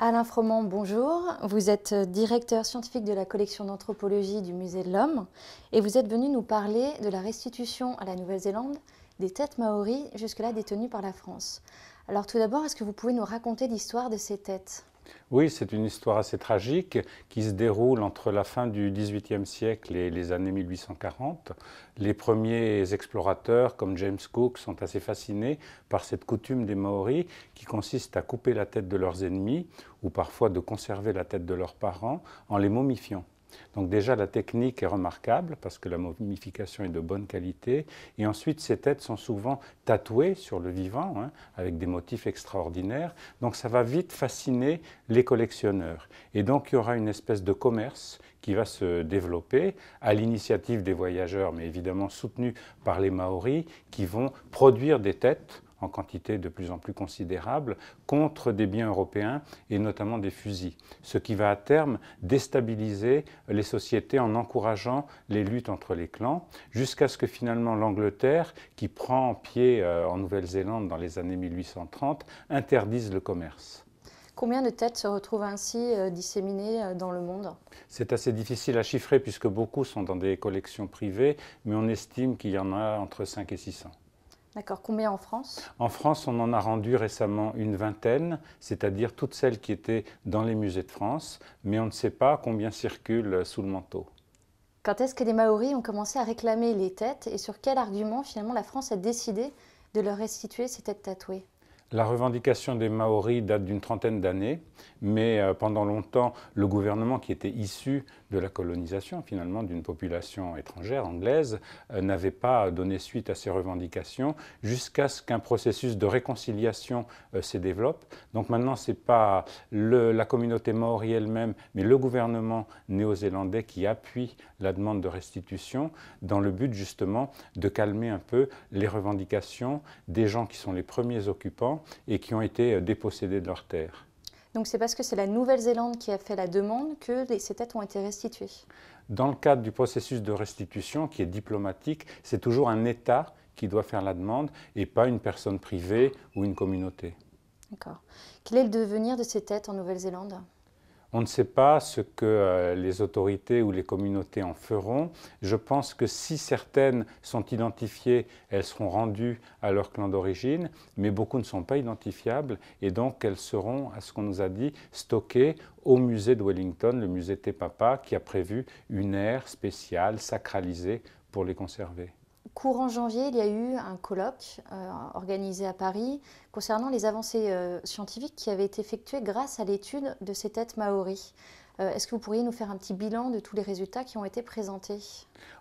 Alain Froment, bonjour. Vous êtes directeur scientifique de la collection d'anthropologie du Musée de l'Homme et vous êtes venu nous parler de la restitution à la Nouvelle-Zélande des têtes maoris jusque-là détenues par la France. Alors tout d'abord, est-ce que vous pouvez nous raconter l'histoire de ces têtes oui, c'est une histoire assez tragique qui se déroule entre la fin du XVIIIe siècle et les années 1840. Les premiers explorateurs, comme James Cook, sont assez fascinés par cette coutume des Maoris qui consiste à couper la tête de leurs ennemis ou parfois de conserver la tête de leurs parents en les momifiant. Donc déjà, la technique est remarquable parce que la momification est de bonne qualité. Et ensuite, ces têtes sont souvent tatouées sur le vivant, hein, avec des motifs extraordinaires. Donc ça va vite fasciner les collectionneurs. Et donc il y aura une espèce de commerce qui va se développer à l'initiative des voyageurs, mais évidemment soutenu par les Maoris, qui vont produire des têtes en quantité de plus en plus considérable contre des biens européens et notamment des fusils, ce qui va à terme déstabiliser les sociétés en encourageant les luttes entre les clans, jusqu'à ce que finalement l'Angleterre, qui prend pied euh, en Nouvelle-Zélande dans les années 1830, interdise le commerce. Combien de têtes se retrouvent ainsi euh, disséminées euh, dans le monde C'est assez difficile à chiffrer puisque beaucoup sont dans des collections privées, mais on estime qu'il y en a entre 5 et 600. D'accord. Combien en France En France, on en a rendu récemment une vingtaine, c'est-à-dire toutes celles qui étaient dans les musées de France, mais on ne sait pas combien circulent sous le manteau. Quand est-ce que les Maoris ont commencé à réclamer les têtes et sur quel argument finalement la France a décidé de leur restituer ces têtes tatouées la revendication des Maoris date d'une trentaine d'années, mais euh, pendant longtemps, le gouvernement qui était issu de la colonisation, finalement, d'une population étrangère, anglaise, euh, n'avait pas donné suite à ces revendications jusqu'à ce qu'un processus de réconciliation euh, se développe. Donc maintenant, ce n'est pas la communauté maori elle-même, mais le gouvernement néo-zélandais qui appuie la demande de restitution dans le but justement de calmer un peu les revendications des gens qui sont les premiers occupants et qui ont été euh, dépossédés de leurs terres. Donc c'est parce que c'est la Nouvelle-Zélande qui a fait la demande que ces têtes ont été restituées Dans le cadre du processus de restitution qui est diplomatique, c'est toujours un État qui doit faire la demande et pas une personne privée ou une communauté. D'accord. Quel est le devenir de ces têtes en Nouvelle-Zélande on ne sait pas ce que euh, les autorités ou les communautés en feront. Je pense que si certaines sont identifiées, elles seront rendues à leur clan d'origine, mais beaucoup ne sont pas identifiables et donc elles seront, à ce qu'on nous a dit, stockées au musée de Wellington, le musée Tepapa, qui a prévu une aire spéciale, sacralisée, pour les conserver courant janvier, il y a eu un colloque euh, organisé à Paris concernant les avancées euh, scientifiques qui avaient été effectuées grâce à l'étude de ces têtes maoris. Euh, est-ce que vous pourriez nous faire un petit bilan de tous les résultats qui ont été présentés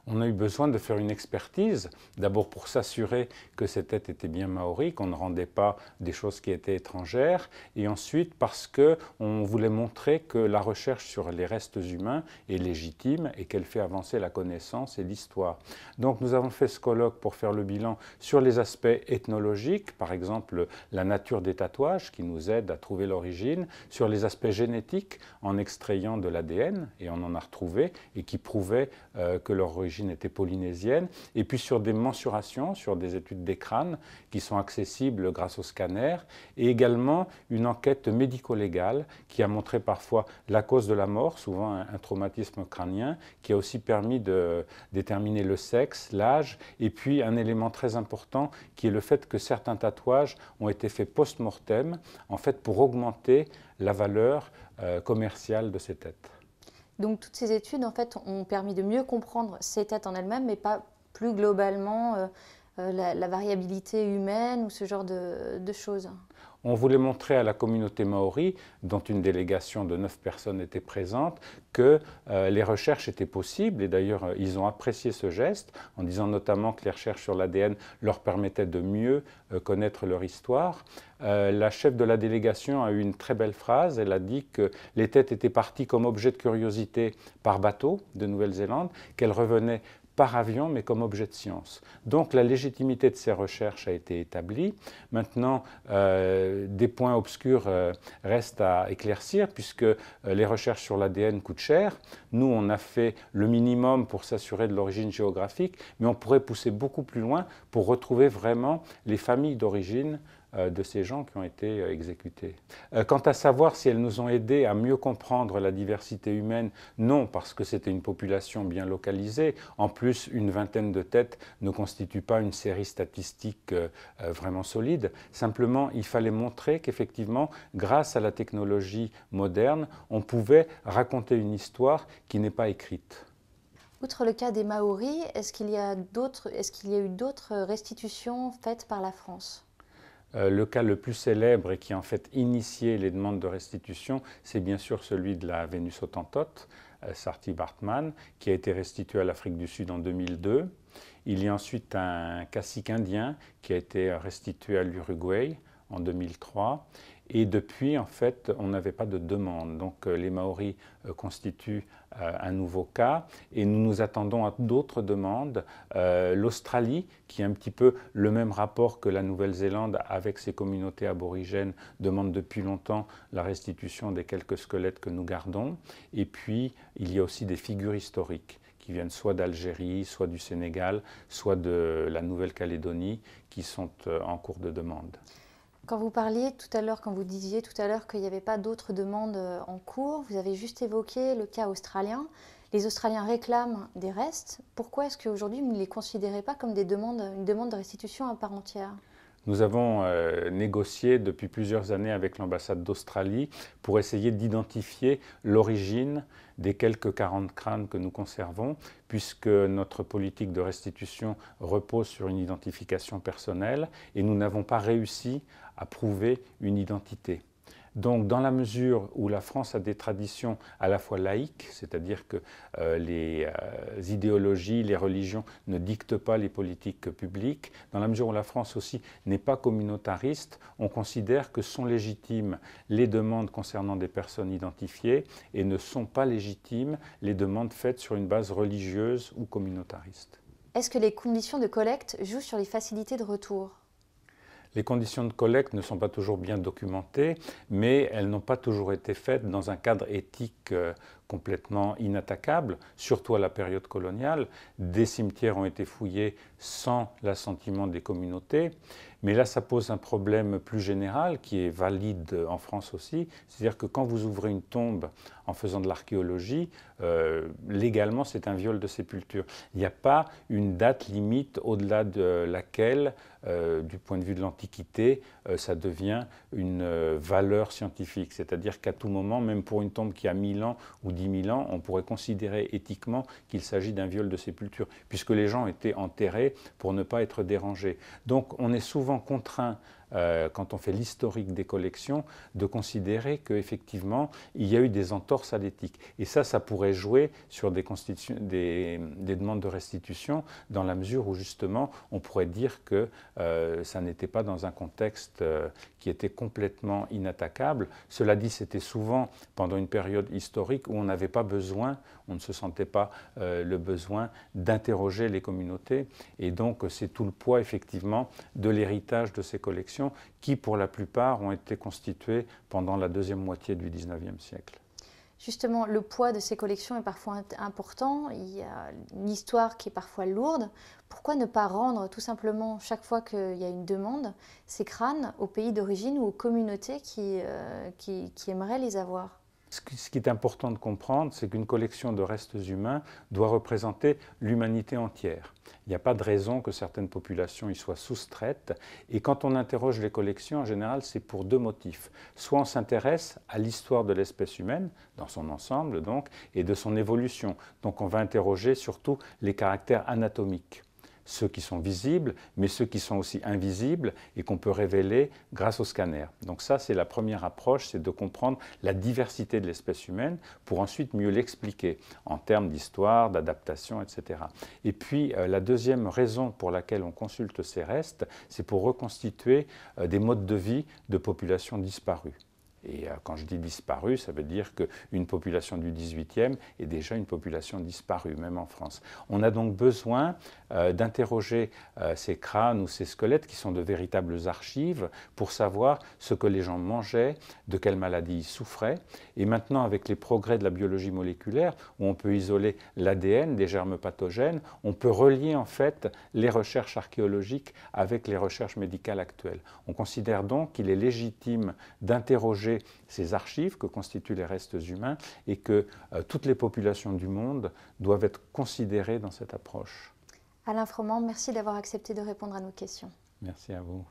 On a eu besoin de faire une expertise, d'abord pour s'assurer que ces têtes étaient bien maoris, qu'on ne rendait pas des choses qui étaient étrangères, et ensuite parce qu'on voulait montrer que la recherche sur les restes humains est légitime et qu'elle fait avancer la connaissance et l'histoire. Donc nous avons fait ce colloque pour faire le bilan sur les aspects ethnologiques, par exemple la nature des tatouages qui nous aide à trouver l'origine, sur les aspects génétiques en extrayant de l'ADN, et on en a retrouvé, et qui prouvaient euh, que leur origine était polynésienne, et puis sur des mensurations, sur des études des crânes, qui sont accessibles grâce au scanner, et également une enquête médico-légale qui a montré parfois la cause de la mort, souvent un traumatisme crânien, qui a aussi permis de déterminer le sexe, l'âge, et puis un élément très important qui est le fait que certains tatouages ont été faits post-mortem, en fait pour augmenter la valeur euh, commerciale de ces têtes. Donc toutes ces études, en fait, ont permis de mieux comprendre ces têtes en elles-mêmes, mais pas plus globalement euh, euh, la, variabilité humaine ou ce genre de choses on voulait montrer à la communauté maori, dont une délégation de neuf personnes était présente, que euh, les recherches étaient possibles. Et d'ailleurs, euh, ils ont apprécié ce geste en disant notamment que les recherches sur l'ADN leur permettaient de mieux euh, connaître leur histoire. la chef de la délégation a eu une très belle phrase. Elle a dit que les têtes étaient parties comme objet de curiosité par bateau de Nouvelle-Zélande, qu'elles revenaient par avion, mais comme objet de science. Donc la légitimité de ces recherches a été établie. Maintenant, euh, des points obscurs euh, restent à éclaircir, puisque euh, les recherches sur l'ADN coûtent cher. Nous, on a fait le minimum pour s'assurer de l'origine géographique, mais on pourrait pousser beaucoup plus loin pour retrouver vraiment les familles d'origine euh, de ces gens qui ont été euh, exécutés. Euh, quant à savoir si elles nous ont aidés à mieux comprendre la diversité humaine, non, parce que c'était une population bien localisée. En plus, une vingtaine de têtes ne constitue pas une série statistique vraiment solide. Simplement, il fallait montrer qu'effectivement, grâce à la technologie moderne, on pouvait raconter une histoire qui n'est pas écrite. Outre le cas des Maoris, est-ce qu'il y, a est qu'il y a eu d'autres restitutions faites par la France euh, le cas le plus célèbre et qui a en fait initié les demandes de restitution, c'est bien sûr celui de la Vénus Autantote, euh, Sarti Bartman, qui a été restituée à l'Afrique du Sud en 2002. Il y a ensuite un cacique indien qui a été restitué à l'Uruguay en 2003. Et depuis, en fait, on n'avait pas de demande. Donc euh, les Maoris euh, constituent euh, un nouveau cas et nous nous attendons à d'autres demandes. L'Australie, qui a un petit peu le même rapport que la Nouvelle-Zélande avec ses communautés aborigènes, demande depuis longtemps la restitution des quelques squelettes que nous gardons. Et puis, il y a aussi des figures historiques qui viennent soit d'Algérie, soit du Sénégal, soit de la Nouvelle-Calédonie, qui sont en cours de demande. Quand vous parliez tout à l'heure, quand vous disiez tout à l'heure qu'il n'y avait pas d'autres demandes euh, en cours, vous avez juste évoqué le cas australien. Les Australiens réclament des restes. Pourquoi est-ce qu'aujourd'hui vous ne les considérez pas comme des demandes, une demande de restitution à part entière nous avons euh, négocié depuis plusieurs années avec l'ambassade d'Australie pour essayer d'identifier l'origine des quelques 40 crânes que nous conservons, puisque notre politique de restitution repose sur une identification personnelle et nous n'avons pas réussi à prouver une identité. Donc, dans la mesure où la France a des traditions à la fois laïques, c'est-à-dire que euh, les euh, idéologies, les religions ne dictent pas les politiques publiques, dans la mesure où la France aussi n'est pas communautariste, on considère que sont légitimes les demandes concernant des personnes identifiées et ne sont pas légitimes les demandes faites sur une base religieuse ou communautariste. Est-ce que les conditions de collecte jouent sur les facilités de retour les conditions de collecte ne sont pas toujours bien documentées, mais elles n'ont pas toujours été faites dans un cadre éthique euh, complètement inattaquable, surtout à la période coloniale. Des cimetières ont été fouillés sans l'assentiment des communautés. Mais là, ça pose un problème plus général qui est valide en France aussi. C'est-à-dire que quand vous ouvrez une tombe en faisant de l'archéologie, euh, légalement, c'est un viol de sépulture. Il n'y a pas une date limite au-delà de laquelle, euh, du point de vue de l'Antiquité, euh, ça devient une valeur scientifique. C'est-à-dire qu'à tout moment, même pour une tombe qui a 1000 ans ou 10 000 ans, on pourrait considérer éthiquement qu'il s'agit d'un viol de sépulture, puisque les gens étaient enterrés pour ne pas être dérangés. Donc on est souvent contraint euh, quand on fait l'historique des collections, de considérer qu'effectivement, il y a eu des entorses à l'éthique. Et ça, ça pourrait jouer sur des, demandes de restitution, dans la mesure où justement, on pourrait dire que euh, ça n'était pas dans un contexte euh, qui était complètement inattaquable. Cela dit, c'était souvent pendant une période historique où on n'avait pas besoin, on ne se sentait pas le besoin d'interroger les communautés. Et donc, c'est tout le poids, effectivement, de l'héritage de ces collections qui, pour la plupart, ont été constituées pendant la deuxième moitié du XIXe siècle. Justement, le poids de ces collections est parfois important, il y a une histoire qui est parfois lourde. Pourquoi ne pas rendre tout simplement, chaque fois qu'il y a une demande, ces crânes aux pays d'origine ou aux communautés qui euh, aimeraient les avoir ce qui est important de comprendre, c'est qu'une collection de restes humains doit représenter l'humanité entière. Il n'y a pas de raison que certaines populations y soient soustraites. Et quand on interroge les collections, en général, c'est pour deux motifs. Soit on s'intéresse à l'histoire de l'espèce humaine, dans son ensemble donc, et de son évolution. Donc on va interroger surtout les caractères anatomiques ceux qui sont visibles, mais ceux qui sont aussi invisibles et qu'on peut révéler grâce au scanner. Donc ça, c'est la première approche, c'est de comprendre la diversité de l'espèce humaine pour ensuite mieux l'expliquer en termes d'histoire, d'adaptation, etc. Et puis, euh, la deuxième raison pour laquelle on consulte ces restes, c'est pour reconstituer euh, des modes de vie de populations disparues. Et euh, quand je dis disparu, ça veut dire qu'une population du 18e est déjà une population disparue, même en France. On a donc besoin euh, d'interroger euh, ces crânes ou ces squelettes qui sont de véritables archives pour savoir ce que les gens mangeaient, de quelles maladies ils souffraient. Et maintenant, avec les progrès de la biologie moléculaire, où on peut isoler l'ADN des germes pathogènes, on peut relier en fait les recherches archéologiques avec les recherches médicales actuelles. On considère donc qu'il est légitime d'interroger ces archives que constituent les restes humains et que euh, toutes les populations du monde doivent être considérées dans cette approche. Alain Froment, merci d'avoir accepté de répondre à nos questions. Merci à vous.